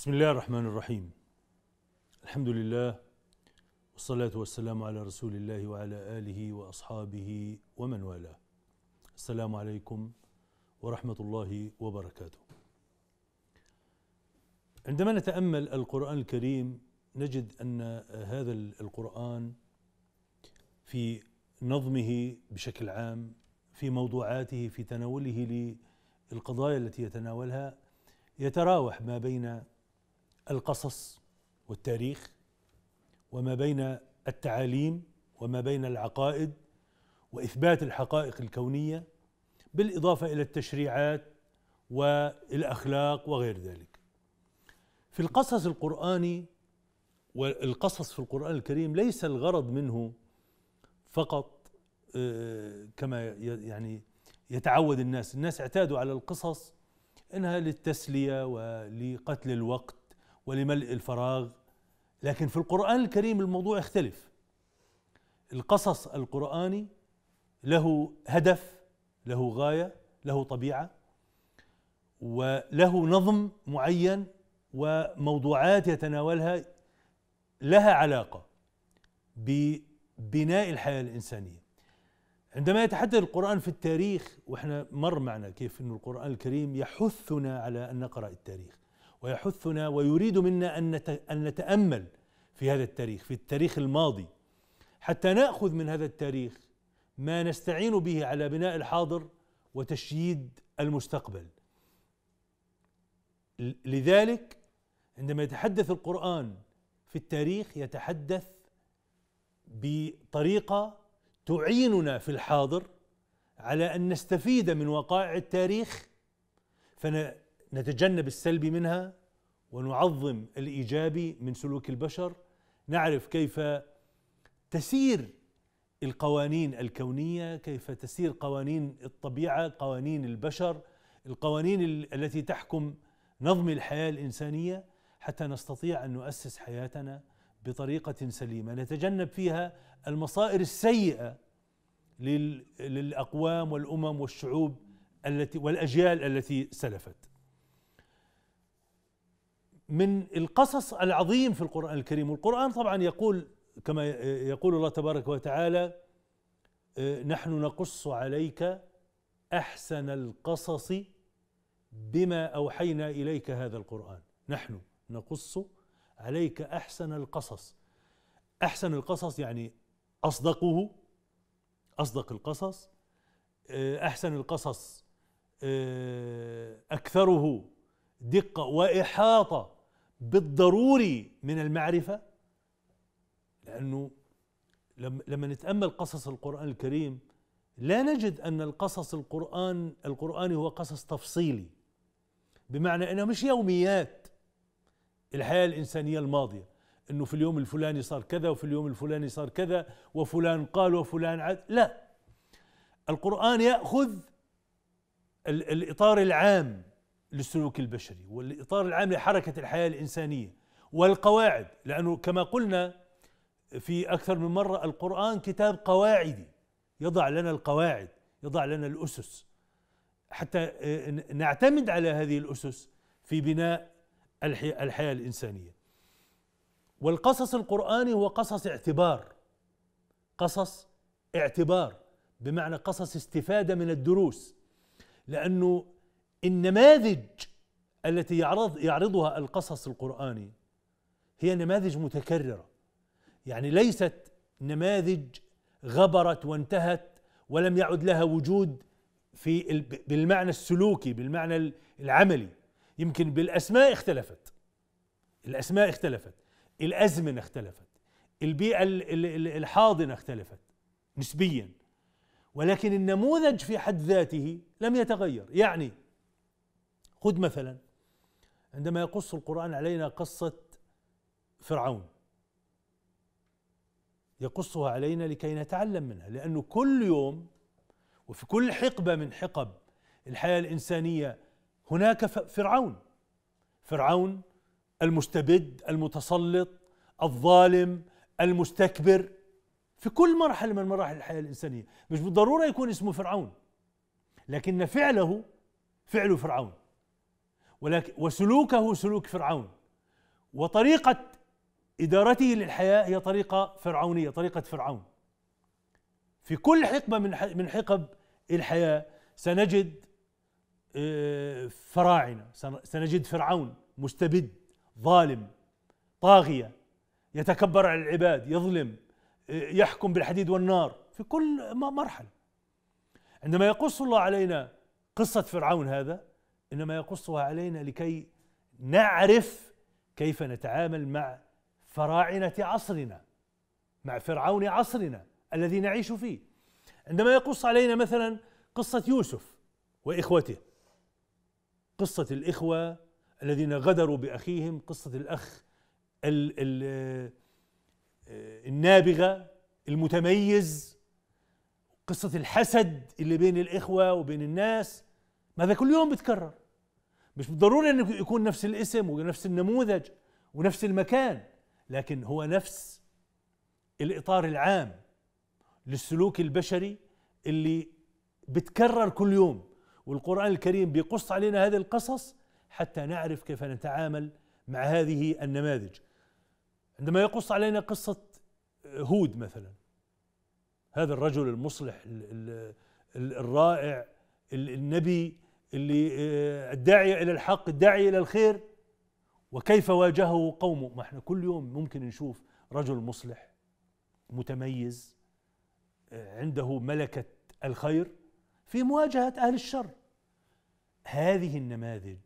بسم الله الرحمن الرحيم الحمد لله والصلاة والسلام على رسول الله وعلى آله وأصحابه ومن والاه السلام عليكم ورحمة الله وبركاته عندما نتأمل القرآن الكريم نجد أن هذا القرآن في نظمه بشكل عام في موضوعاته في تناوله للقضايا التي يتناولها يتراوح ما بين القصص والتاريخ وما بين التعاليم وما بين العقائد واثبات الحقائق الكونيه بالاضافه الى التشريعات والاخلاق وغير ذلك في القصص القراني والقصص في القران الكريم ليس الغرض منه فقط آه، كما يعني يتعود الناس الناس اعتادوا على القصص انها للتسليه ولقتل الوقت ولملء الفراغ لكن في القرآن الكريم الموضوع يختلف القصص القرآني له هدف له غاية له طبيعة وله نظم معين وموضوعات يتناولها لها علاقة ببناء الحياة الإنسانية عندما يتحدث القرآن في التاريخ واحنا مر معنا كيف أن القرآن الكريم يحثنا على أن نقرأ التاريخ ويحثنا ويريد منا ان نتامل في هذا التاريخ في التاريخ الماضي حتى ناخذ من هذا التاريخ ما نستعين به على بناء الحاضر وتشييد المستقبل لذلك عندما يتحدث القران في التاريخ يتحدث بطريقه تعيننا في الحاضر على ان نستفيد من وقائع التاريخ نتجنب السلبي منها ونعظم الايجابي من سلوك البشر نعرف كيف تسير القوانين الكونيه كيف تسير قوانين الطبيعه قوانين البشر القوانين التي تحكم نظم الحياه الانسانيه حتى نستطيع ان نؤسس حياتنا بطريقه سليمه نتجنب فيها المصائر السيئه للاقوام والامم والشعوب التي والاجيال التي سلفت من القصص العظيم في القرآن الكريم والقرآن طبعا يقول كما يقول الله تبارك وتعالى آه، نحن نقص عليك أحسن القصص بما أوحينا إليك هذا القرآن نحن نقص عليك أحسن القصص أحسن القصص يعني أصدقه أصدق القصص آه، أحسن القصص آه، أكثره دقة وإحاطة بالضروري من المعرفة لأنه لما نتأمل قصص القرآن الكريم لا نجد أن القصص القرآن القرآني هو قصص تفصيلي بمعنى أنه مش يوميات الحياة الإنسانية الماضية أنه في اليوم الفلاني صار كذا وفي اليوم الفلاني صار كذا وفلان قال وفلان عاد لا القرآن يأخذ الإطار العام للسلوك البشري والإطار العام لحركة الحياة الإنسانية والقواعد لأنه كما قلنا في أكثر من مرة القرآن كتاب قواعدي يضع لنا القواعد يضع لنا الأسس حتى آه، نعتمد على هذه الأسس في بناء الحياة الإنسانية والقصص القرآني هو قصص اعتبار قصص اعتبار بمعنى قصص استفادة من الدروس لأنه النماذج التي يعرض يعرضها القصص القرآني هي نماذج متكررة يعني ليست نماذج غبرت وانتهت ولم يعد لها وجود في بالمعنى السلوكي بالمعنى العملي يمكن بالاسماء اختلفت الاسماء اختلفت الازمنه اختلفت البيئه الحاضنه اختلفت نسبيا ولكن النموذج في حد ذاته لم يتغير يعني خذ مثلا عندما يقص القرآن علينا قصة فرعون يقصها علينا لكي نتعلم منها لأنه كل يوم وفي كل حقبة من حقب الحياة الإنسانية هناك فرعون فرعون المستبد المتسلط الظالم المستكبر في كل مرحلة من مراحل الحياة الإنسانية مش بالضرورة يكون اسمه فرعون لكن فعله فعل فرعون ولكن وسلوكه سلوك فرعون وطريقة إدارته للحياة هي طريقة فرعونية طريقة فرعون في كل حقبة من من حقب الحياة سنجد آه، فراعنة سنجد فرعون مستبد ظالم طاغية يتكبر على العباد يظلم آه، يحكم بالحديد والنار في كل مرحلة عندما يقص الله علينا قصة فرعون هذا انما يقصها علينا لكي نعرف كيف نتعامل مع فراعنه عصرنا مع فرعون عصرنا الذي نعيش فيه عندما يقص علينا مثلا قصه يوسف واخوته قصه الاخوه الذين غدروا باخيهم قصه الاخ ال ال آه، النابغه المتميز قصه الحسد اللي بين الاخوه وبين الناس ماذا هذا كل يوم بتكرر مش بالضروري انه يكون نفس الاسم ونفس النموذج ونفس المكان لكن هو نفس الاطار العام للسلوك البشري اللي بتكرر كل يوم والقران الكريم بيقص علينا هذه القصص حتى نعرف كيف نتعامل مع هذه النماذج عندما يقص علينا قصه هود مثلا هذا الرجل المصلح الرائع النبي اللي آه، الداعية إلى الحق الداعية إلى الخير وكيف واجهه قومه ما احنا كل يوم ممكن نشوف رجل مصلح متميز آه، عنده ملكة الخير في مواجهة أهل الشر هذه النماذج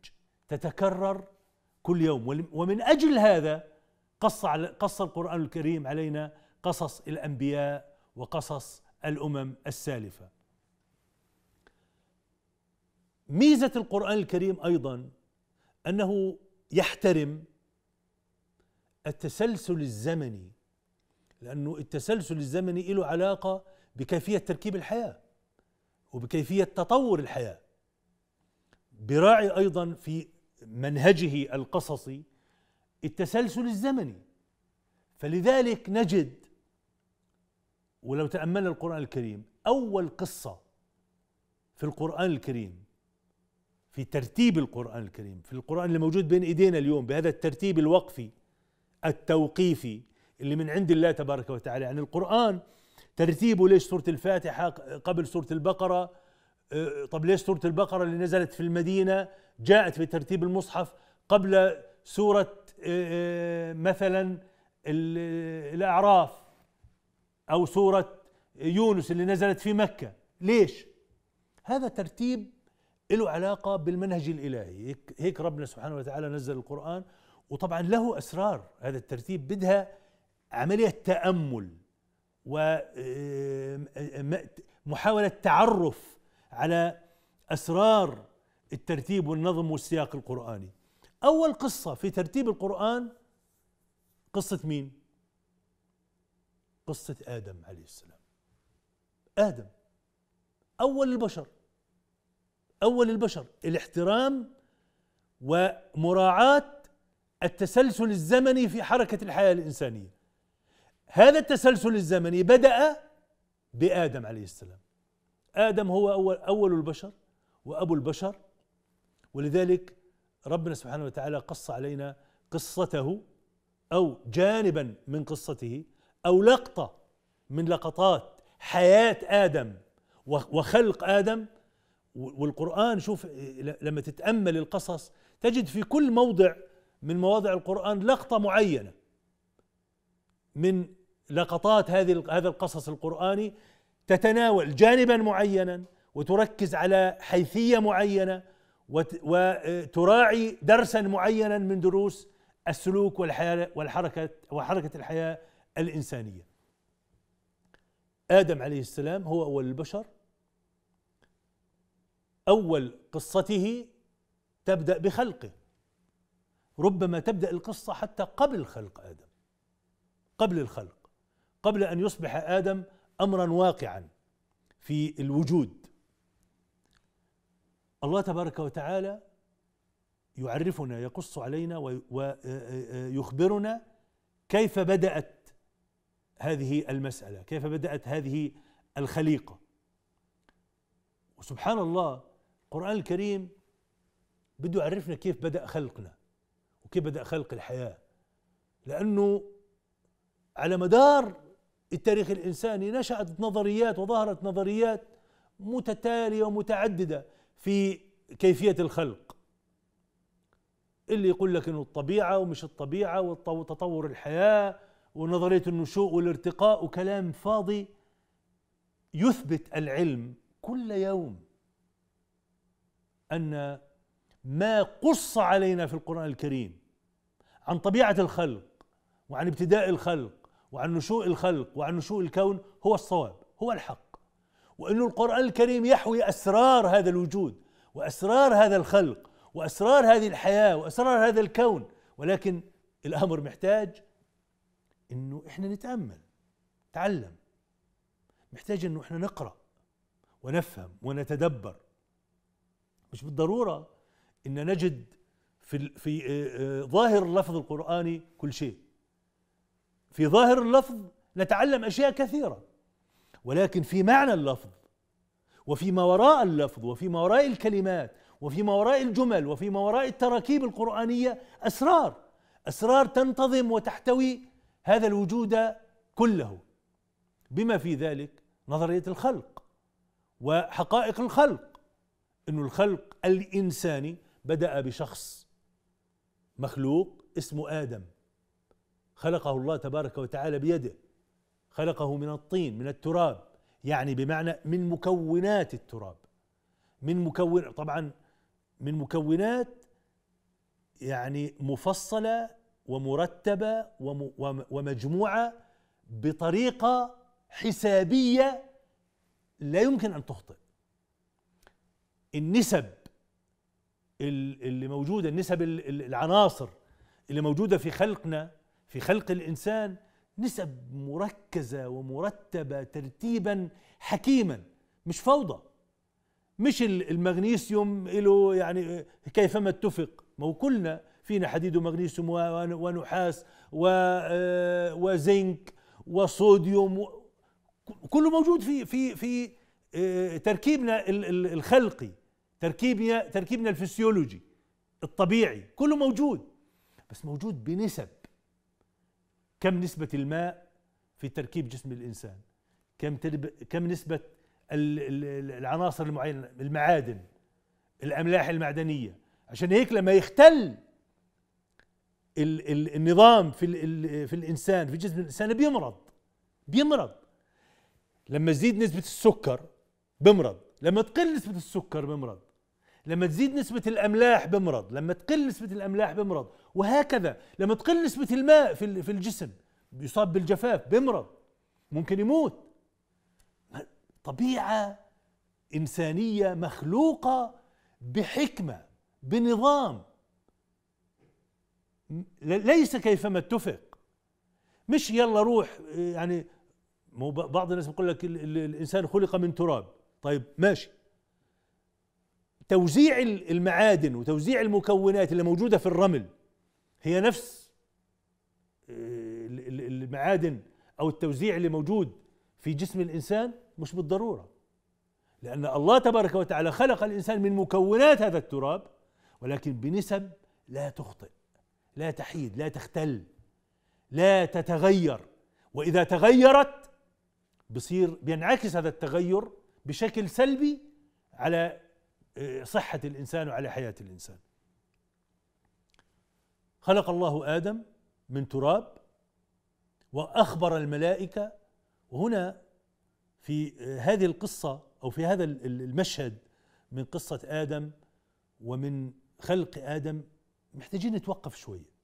تتكرر كل يوم ومن أجل هذا قص على قص القرآن الكريم علينا قصص الأنبياء وقصص الأمم السالفة ميزه القران الكريم ايضا انه يحترم التسلسل الزمني لانه التسلسل الزمني له علاقه بكيفيه تركيب الحياه وبكيفيه تطور الحياه براعي ايضا في منهجه القصصي التسلسل الزمني فلذلك نجد ولو تاملنا القران الكريم اول قصه في القران الكريم في ترتيب القرآن الكريم في القرآن اللي موجود بين إيدينا اليوم بهذا الترتيب الوقفي التوقيفي اللي من عند الله تبارك وتعالى يعني القرآن ترتيبه ليش سورة الفاتحة قبل سورة البقرة آه، طب ليش سورة البقرة اللي نزلت في المدينة جاءت بترتيب المصحف قبل سورة آه، آه، مثلا الأعراف أو سورة يونس اللي نزلت في مكة ليش هذا ترتيب له علاقة بالمنهج الإلهي هيك ربنا سبحانه وتعالى نزل القرآن وطبعا له أسرار هذا الترتيب بدها عملية تأمل ومحاولة آه، آه، تعرف على أسرار الترتيب والنظم والسياق القرآني أول قصة في ترتيب القرآن قصة مين؟ قصة آدم عليه السلام آدم أول البشر اول البشر الاحترام ومراعاه التسلسل الزمني في حركه الحياه الانسانيه هذا التسلسل الزمني بدا بادم عليه السلام ادم هو اول اول البشر وابو البشر ولذلك ربنا سبحانه وتعالى قص علينا قصته او جانبا من قصته او لقطه من لقطات حياه ادم وخلق ادم والقرآن شوف إيه، لما تتأمل القصص تجد في كل موضع من مواضع القرآن لقطة معينة من لقطات هذه هذا القصص القرآني تتناول جانبا معينا وتركز على حيثية معينة وتراعي إيه، درسا معينا من دروس السلوك والحياة والحركة وحركة الحياة الإنسانية آدم عليه السلام هو أول البشر اول قصته تبدا بخلقه ربما تبدا القصه حتى قبل خلق ادم قبل الخلق قبل ان يصبح ادم امرا واقعا في الوجود الله تبارك وتعالى يعرفنا يقص علينا ويخبرنا كيف بدات هذه المساله كيف بدات هذه الخليقه وسبحان الله القرآن الكريم بده يعرفنا كيف بدأ خلقنا وكيف بدأ خلق الحياة لأنه على مدار التاريخ الإنساني نشأت نظريات وظهرت نظريات متتالية ومتعددة في كيفية الخلق اللي يقول لك انه الطبيعة ومش الطبيعة وتطور الحياة ونظرية النشوء والارتقاء وكلام فاضي يثبت العلم كل يوم ان ما قص علينا في القران الكريم عن طبيعه الخلق وعن ابتداء الخلق وعن نشوء الخلق وعن نشوء الكون هو الصواب هو الحق وان القران الكريم يحوي اسرار هذا الوجود واسرار هذا الخلق واسرار هذه الحياه واسرار هذا الكون ولكن الامر محتاج انه احنا نتامل نتعلم محتاج انه احنا نقرا ونفهم ونتدبر مش بالضروره ان نجد في في آه، آه، ظاهر اللفظ القراني كل شيء في ظاهر اللفظ نتعلم اشياء كثيره ولكن في معنى اللفظ وفيما وراء اللفظ وفيما وراء الكلمات وفيما وراء الجمل وفيما وراء التراكيب القرآنية أسرار أسرار تنتظم وتحتوي هذا الوجود كله بما في ذلك نظرية الخلق وحقائق الخلق انه الخلق الانساني بدا بشخص مخلوق اسمه ادم خلقه الله تبارك وتعالى بيده خلقه من الطين من التراب يعني بمعنى من مكونات التراب من مكون طبعا من مكونات يعني مفصله ومرتبه ومجموعه بطريقه حسابيه لا يمكن ان تخطئ النسب اللي موجوده النسب العناصر اللي موجوده في خلقنا في خلق الانسان نسب مركزه ومرتبه ترتيبا حكيما مش فوضى مش المغنيسيوم له يعني كيفما اتفق ما هو كلنا فينا حديد ومغنيسيوم ونحاس آه، وزنك وصوديوم كله موجود في في في آه، تركيبنا الخلقي تركيبنا تركيبنا الفسيولوجي الطبيعي كله موجود بس موجود بنسب كم نسبة الماء في تركيب جسم الإنسان كم كم نسبة العناصر المعينة المعادن الأملاح المعدنية عشان هيك لما يختل النظام في في الإنسان في جسم الإنسان بيمرض بيمرض لما تزيد نسبة السكر بمرض لما تقل نسبة السكر بمرض لما تزيد نسبة الأملاح بمرض لما تقل نسبة الأملاح بمرض وهكذا لما تقل نسبة الماء في في الجسم بيصاب بالجفاف بمرض ممكن يموت طبيعة إنسانية مخلوقة بحكمة بنظام ليس كيفما اتفق مش يلا روح يعني بعض الناس بيقول لك الانسان خلق من تراب طيب ماشي توزيع المعادن وتوزيع المكونات اللي موجودة في الرمل هي نفس آه، المعادن أو التوزيع اللي موجود في جسم الإنسان مش بالضرورة لأن الله تبارك وتعالى خلق الإنسان من مكونات هذا التراب ولكن بنسب لا تخطئ لا تحيد لا تختل لا تتغير وإذا تغيرت بصير بينعكس هذا التغير بشكل سلبي على آه، صحة الإنسان وعلى حياة الإنسان خلق الله آدم من تراب وأخبر الملائكة وهنا في آه، هذه القصة أو في هذا المشهد من قصة آدم ومن خلق آدم محتاجين نتوقف شوية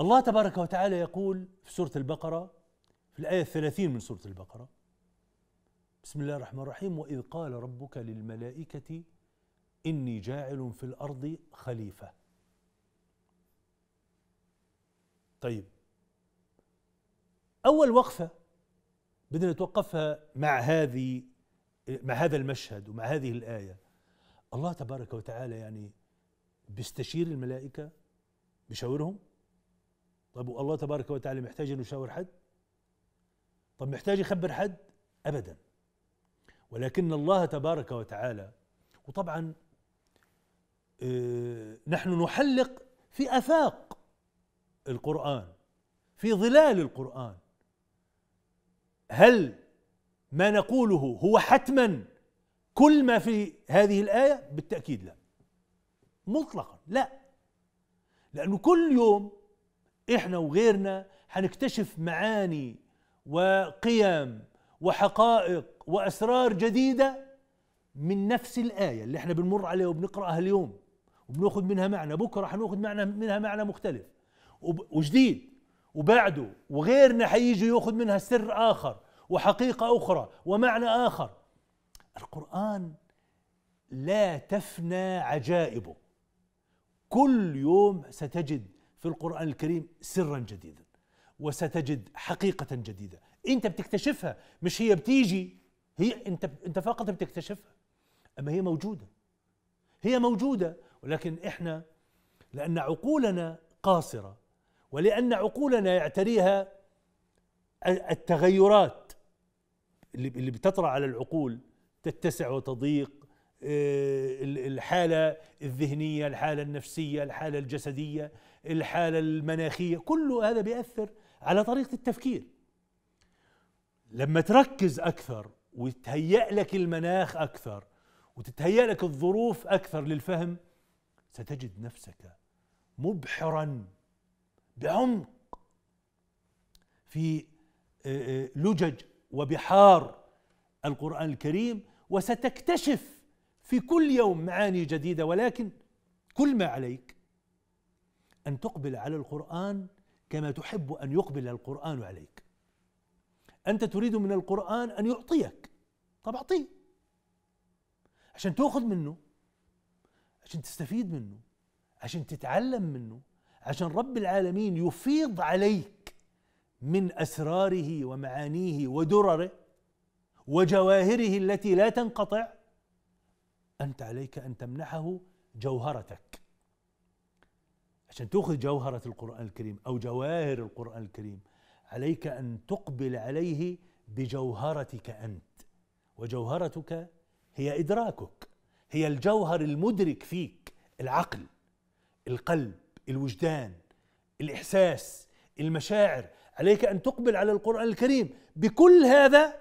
الله تبارك وتعالى يقول في سورة البقرة في الآية الثلاثين من سورة البقرة بسم الله الرحمن الرحيم وإذ قال ربك للملائكة إني جاعل في الأرض خليفة طيب أول وقفة بدنا نتوقفها مع هذه مع هذا المشهد ومع هذه الآية الله تبارك وتعالى يعني بيستشير الملائكة بيشاورهم طيب والله تبارك وتعالى محتاج انه يشاور حد طب محتاج يخبر حد ابدا ولكن الله تبارك وتعالى وطبعا آه، نحن نحلق في افاق القران في ظلال القران هل ما نقوله هو حتما كل ما في هذه الايه بالتاكيد لا مطلقا لا لانه كل يوم احنا وغيرنا حنكتشف معاني وقيم وحقائق واسرار جديده من نفس الايه اللي احنا بنمر عليها وبنقراها اليوم وبناخد منها معنى بكره حناخذ معنى منها معنى مختلف وجديد وبعده وغيرنا حيجي ياخد منها سر اخر وحقيقه اخرى ومعنى اخر القران لا تفنى عجائبه كل يوم ستجد في القران الكريم سرا جديدا وستجد حقيقه جديده انت بتكتشفها مش هي بتيجي هي انت انت فقط بتكتشفها اما هي موجوده هي موجوده ولكن احنا لان عقولنا قاصره ولان عقولنا يعتريها التغيرات اللي اللي بتطرا على العقول تتسع وتضيق آه، الحاله الذهنيه الحاله النفسيه الحاله الجسديه الحاله المناخيه كل هذا بياثر على طريقه التفكير لما تركز اكثر وتهيأ لك المناخ أكثر وتتهيأ لك الظروف أكثر للفهم ستجد نفسك مبحرا بعمق في آه، آه، لجج وبحار القرآن الكريم وستكتشف في كل يوم معاني جديدة ولكن كل ما عليك أن تقبل على القرآن كما تحب أن يقبل القرآن عليك أنت تريد من القرآن أن يعطيك طب اعطيه عشان تاخذ منه عشان تستفيد منه عشان تتعلم منه عشان رب العالمين يفيض عليك من اسراره ومعانيه ودرره وجواهره التي لا تنقطع انت عليك ان تمنحه جوهرتك عشان تاخذ جوهره القران الكريم او جواهر القران الكريم عليك ان تقبل عليه بجوهرتك انت وجوهرتك هي إدراكك هي الجوهر المدرك فيك العقل القلب الوجدان الإحساس المشاعر عليك أن تقبل على القرآن الكريم بكل هذا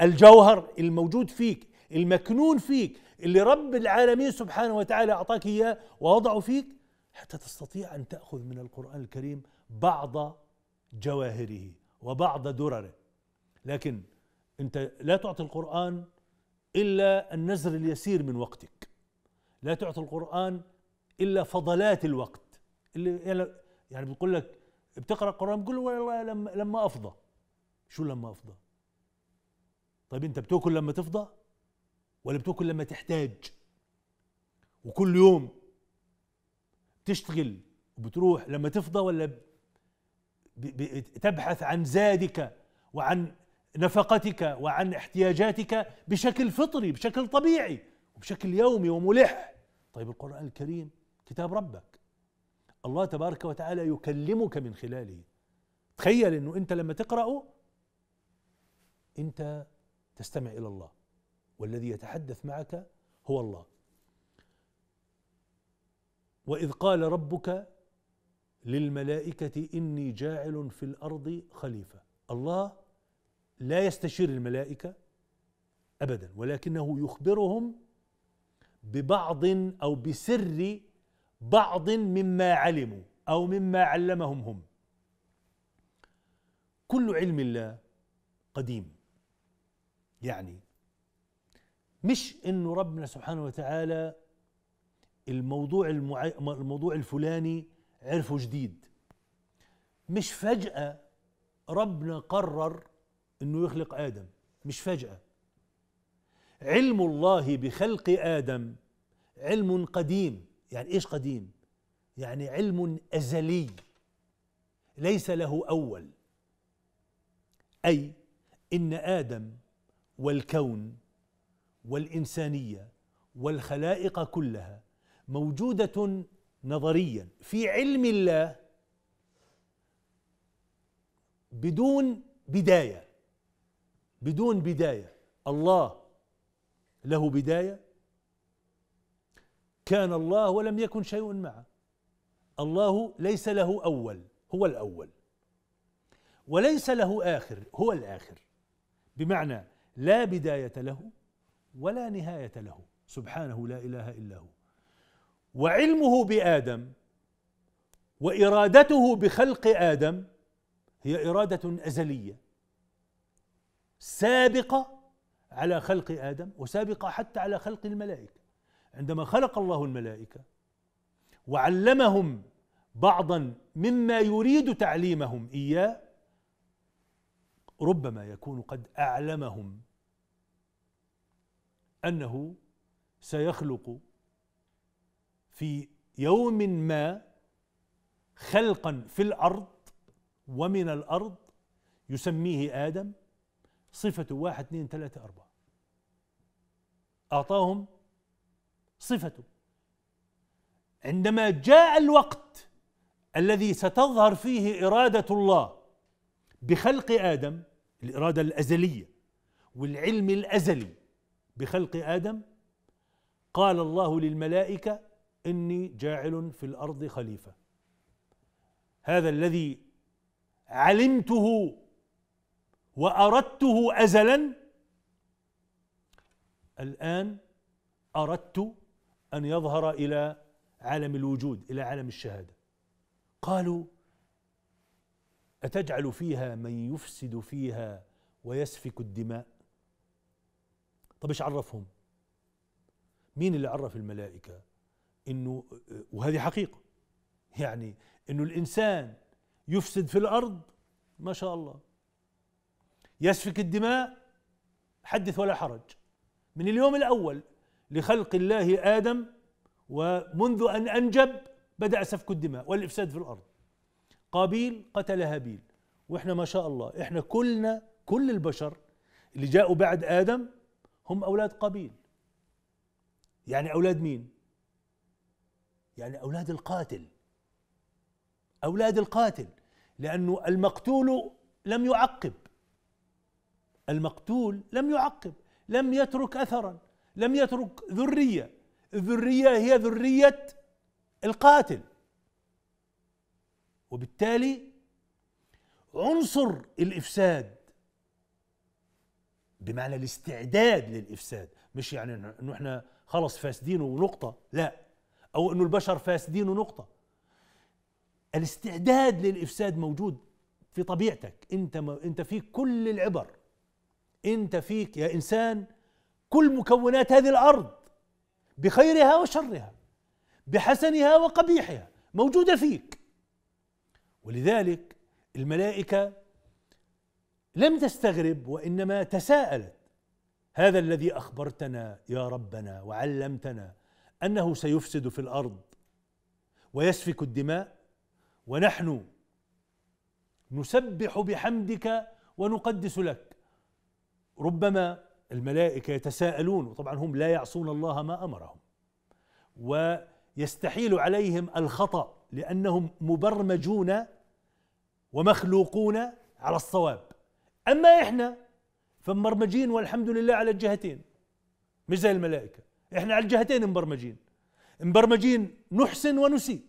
الجوهر الموجود فيك المكنون فيك اللي رب العالمين سبحانه وتعالى أعطاك إياه ووضعه فيك حتى تستطيع أن تأخذ من القرآن الكريم بعض جواهره وبعض درره لكن انت لا تعطي القران الا النزر اليسير من وقتك لا تعطي القران الا فضلات الوقت اللي يعني بتقول لك بتقرا القران بتقول والله لما لما افضى شو لما افضى طيب انت بتاكل لما تفضى ولا بتاكل لما تحتاج وكل يوم تشتغل وبتروح لما تفضى ولا تبحث عن زادك وعن نفقتك وعن احتياجاتك بشكل فطري بشكل طبيعي وبشكل يومي وملح طيب القرآن الكريم كتاب ربك الله تبارك وتعالى يكلمك من خلاله تخيل انه انت لما تقرأه انت تستمع الى الله والذي يتحدث معك هو الله واذ قال ربك للملائكه اني جاعل في الارض خليفه الله لا يستشير الملائكة أبدا ولكنه يخبرهم ببعض أو بسر بعض مما علموا أو مما علمهم هم كل علم الله قديم يعني مش انه ربنا سبحانه وتعالى الموضوع الموضوع الفلاني عرفه جديد مش فجأة ربنا قرر انه يخلق ادم مش فجاه علم الله بخلق ادم علم قديم يعني ايش قديم يعني علم ازلي ليس له اول اي ان ادم والكون والانسانيه والخلائق كلها موجوده نظريا في علم الله بدون بدايه بدون بداية الله له بداية كان الله ولم يكن شيء معه الله ليس له أول هو الأول وليس له آخر هو الآخر بمعنى لا بداية له ولا نهاية له سبحانه لا إله إلا هو وعلمه بآدم وإرادته بخلق آدم هي إرادة أزلية سابقة على خلق آدم وسابقة حتى على خلق الملائكة عندما خلق الله الملائكة وعلمهم بعضا مما يريد تعليمهم إياه ربما يكون قد أعلمهم أنه سيخلق في يوم ما خلقا في الأرض ومن الأرض يسميه آدم صفته واحد اثنين ثلاثة أربعة أعطاهم صفته عندما جاء الوقت الذي ستظهر فيه إرادة الله بخلق آدم الإرادة الأزلية والعلم الأزلي بخلق آدم قال الله للملائكة إني جاعل في الأرض خليفة هذا الذي علمته واردته ازلا الان اردت ان يظهر الى عالم الوجود الى عالم الشهاده قالوا اتجعل فيها من يفسد فيها ويسفك الدماء طب ايش عرفهم مين اللي عرف الملائكه انه وهذه حقيقه يعني انه الانسان يفسد في الارض ما شاء الله يسفك الدماء حدث ولا حرج من اليوم الاول لخلق الله ادم ومنذ ان انجب بدا سفك الدماء والافساد في الارض قابيل قتل هابيل واحنا ما شاء الله احنا كلنا كل البشر اللي جاءوا بعد ادم هم اولاد قابيل يعني اولاد مين يعني اولاد القاتل اولاد القاتل لانه المقتول لم يعقب المقتول لم يعقب لم يترك اثرا لم يترك ذريه الذريه هي ذريه القاتل وبالتالي عنصر الافساد بمعنى الاستعداد للافساد مش يعني انه احنا خلص فاسدين ونقطه لا او انه البشر فاسدين ونقطه الاستعداد للافساد موجود في طبيعتك انت انت فيك كل العبر انت فيك يا انسان كل مكونات هذه الارض بخيرها وشرها بحسنها وقبيحها موجوده فيك ولذلك الملائكه لم تستغرب وانما تساءلت هذا الذي اخبرتنا يا ربنا وعلمتنا انه سيفسد في الارض ويسفك الدماء ونحن نسبح بحمدك ونقدس لك ربما الملائكه يتساءلون وطبعا هم لا يعصون الله ما امرهم ويستحيل عليهم الخطا لانهم مبرمجون ومخلوقون على الصواب اما احنا فمبرمجين والحمد لله على الجهتين مش زي الملائكه احنا على الجهتين مبرمجين مبرمجين نحسن ونسيء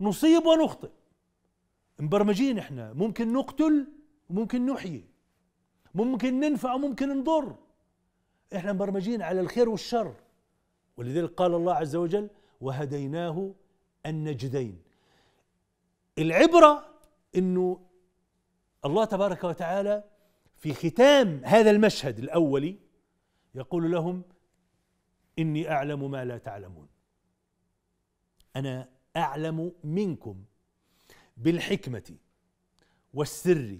نصيب ونخطئ مبرمجين احنا ممكن نقتل وممكن نحيي ممكن ننفع وممكن نضر احنا مبرمجين على الخير والشر ولذلك قال الله عز وجل وهديناه النجدين العبره انه الله تبارك وتعالى في ختام هذا المشهد الاولي يقول لهم اني اعلم ما لا تعلمون انا اعلم منكم بالحكمه والسر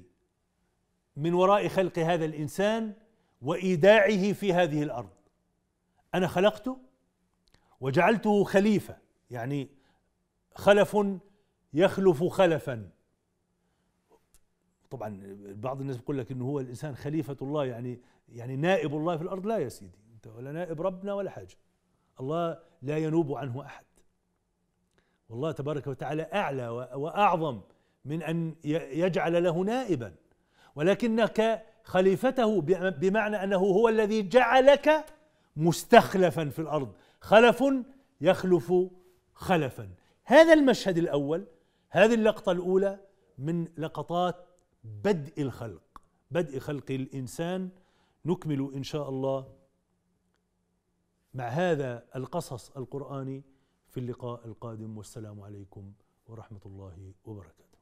من وراء خلق هذا الانسان وايداعه في هذه الارض انا خلقته وجعلته خليفه يعني خلف يخلف خلفا طبعا بعض الناس بيقول لك انه هو الانسان خليفه الله يعني يعني نائب الله في الارض لا يا سيدي انت ولا نائب ربنا ولا حاجه الله لا ينوب عنه احد والله تبارك وتعالى اعلى واعظم من ان يجعل له نائبا ولكنك خليفته بمعنى انه هو الذي جعلك مستخلفا في الارض خلف يخلف خلفا هذا المشهد الاول هذه اللقطه الاولى من لقطات بدء الخلق بدء خلق الانسان نكمل ان شاء الله مع هذا القصص القراني في اللقاء القادم والسلام عليكم ورحمه الله وبركاته